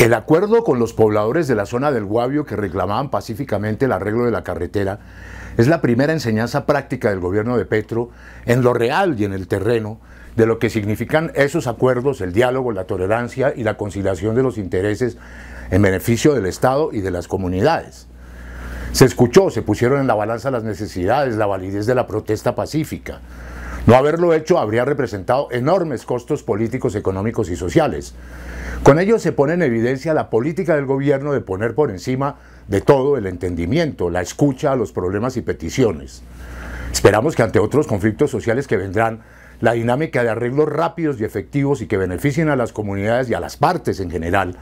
El acuerdo con los pobladores de la zona del Guavio que reclamaban pacíficamente el arreglo de la carretera es la primera enseñanza práctica del gobierno de Petro en lo real y en el terreno de lo que significan esos acuerdos, el diálogo, la tolerancia y la conciliación de los intereses en beneficio del Estado y de las comunidades. Se escuchó, se pusieron en la balanza las necesidades, la validez de la protesta pacífica, no haberlo hecho habría representado enormes costos políticos, económicos y sociales. Con ello se pone en evidencia la política del gobierno de poner por encima de todo el entendimiento, la escucha a los problemas y peticiones. Esperamos que ante otros conflictos sociales que vendrán, la dinámica de arreglos rápidos y efectivos y que beneficien a las comunidades y a las partes en general,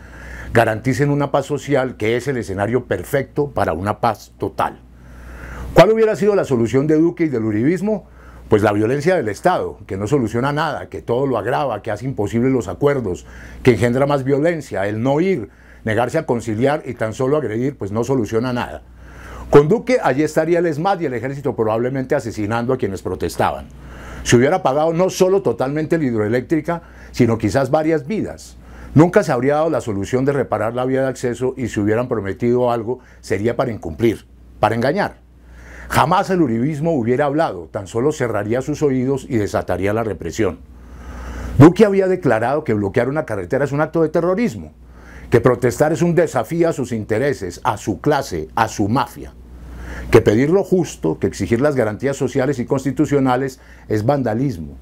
garanticen una paz social que es el escenario perfecto para una paz total. ¿Cuál hubiera sido la solución de Duque y del Uribismo? pues la violencia del Estado, que no soluciona nada, que todo lo agrava, que hace imposibles los acuerdos, que engendra más violencia, el no ir, negarse a conciliar y tan solo agredir, pues no soluciona nada. Con Duque allí estaría el ESMAD y el ejército probablemente asesinando a quienes protestaban. Se hubiera pagado no solo totalmente la hidroeléctrica, sino quizás varias vidas. Nunca se habría dado la solución de reparar la vía de acceso y si hubieran prometido algo sería para incumplir, para engañar. Jamás el uribismo hubiera hablado, tan solo cerraría sus oídos y desataría la represión. Duque había declarado que bloquear una carretera es un acto de terrorismo, que protestar es un desafío a sus intereses, a su clase, a su mafia, que pedir lo justo, que exigir las garantías sociales y constitucionales es vandalismo.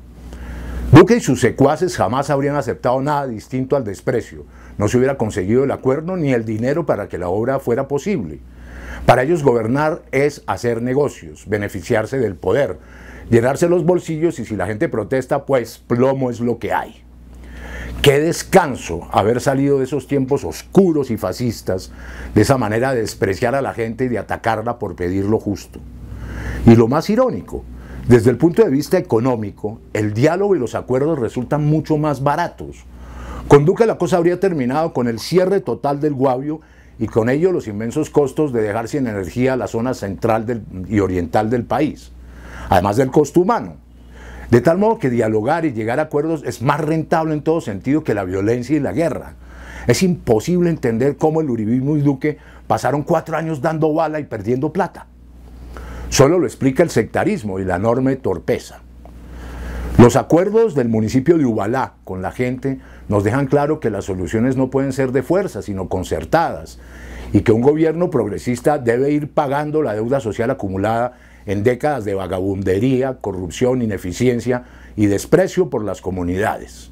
Duque y sus secuaces jamás habrían aceptado nada distinto al desprecio. No se hubiera conseguido el acuerdo ni el dinero para que la obra fuera posible. Para ellos gobernar es hacer negocios, beneficiarse del poder, llenarse los bolsillos y si la gente protesta, pues plomo es lo que hay. Qué descanso haber salido de esos tiempos oscuros y fascistas, de esa manera de despreciar a la gente y de atacarla por pedir lo justo. Y lo más irónico, desde el punto de vista económico, el diálogo y los acuerdos resultan mucho más baratos. Con Duque la cosa habría terminado con el cierre total del Guavio y con ello los inmensos costos de dejar sin energía la zona central y oriental del país, además del costo humano. De tal modo que dialogar y llegar a acuerdos es más rentable en todo sentido que la violencia y la guerra. Es imposible entender cómo el Uribismo y Duque pasaron cuatro años dando bala y perdiendo plata. Solo lo explica el sectarismo y la enorme torpeza. Los acuerdos del municipio de Ubalá con la gente nos dejan claro que las soluciones no pueden ser de fuerza, sino concertadas, y que un gobierno progresista debe ir pagando la deuda social acumulada en décadas de vagabundería, corrupción, ineficiencia y desprecio por las comunidades.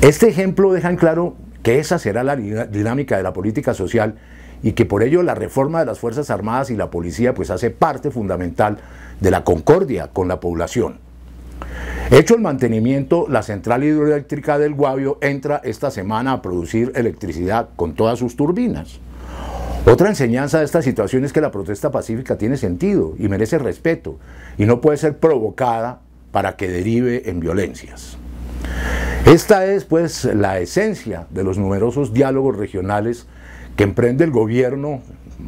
Este ejemplo deja en claro que esa será la dinámica de la política social y que por ello la reforma de las Fuerzas Armadas y la policía pues hace parte fundamental de la concordia con la población. Hecho el mantenimiento, la central hidroeléctrica del Guavio entra esta semana a producir electricidad con todas sus turbinas. Otra enseñanza de esta situación es que la protesta pacífica tiene sentido y merece respeto y no puede ser provocada para que derive en violencias. Esta es pues la esencia de los numerosos diálogos regionales que emprende el gobierno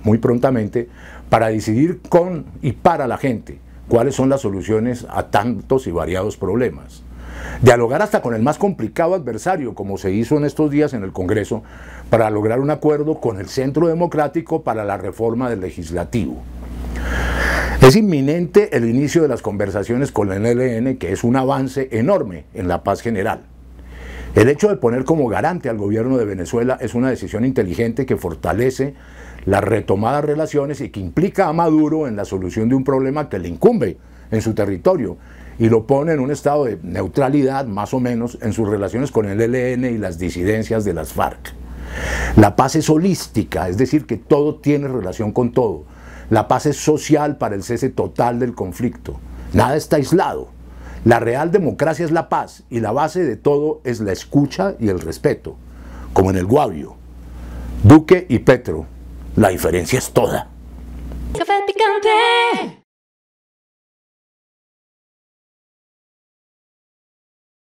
muy prontamente para decidir con y para la gente cuáles son las soluciones a tantos y variados problemas. Dialogar hasta con el más complicado adversario, como se hizo en estos días en el Congreso, para lograr un acuerdo con el Centro Democrático para la reforma del legislativo. Es inminente el inicio de las conversaciones con el NLN, que es un avance enorme en la paz general. El hecho de poner como garante al gobierno de Venezuela es una decisión inteligente que fortalece las retomadas relaciones y que implica a Maduro en la solución de un problema que le incumbe en su territorio y lo pone en un estado de neutralidad más o menos en sus relaciones con el ELN y las disidencias de las FARC. La paz es holística, es decir, que todo tiene relación con todo. La paz es social para el cese total del conflicto. Nada está aislado. La real democracia es la paz y la base de todo es la escucha y el respeto, como en el Guavio. Duque y Petro, la diferencia es toda.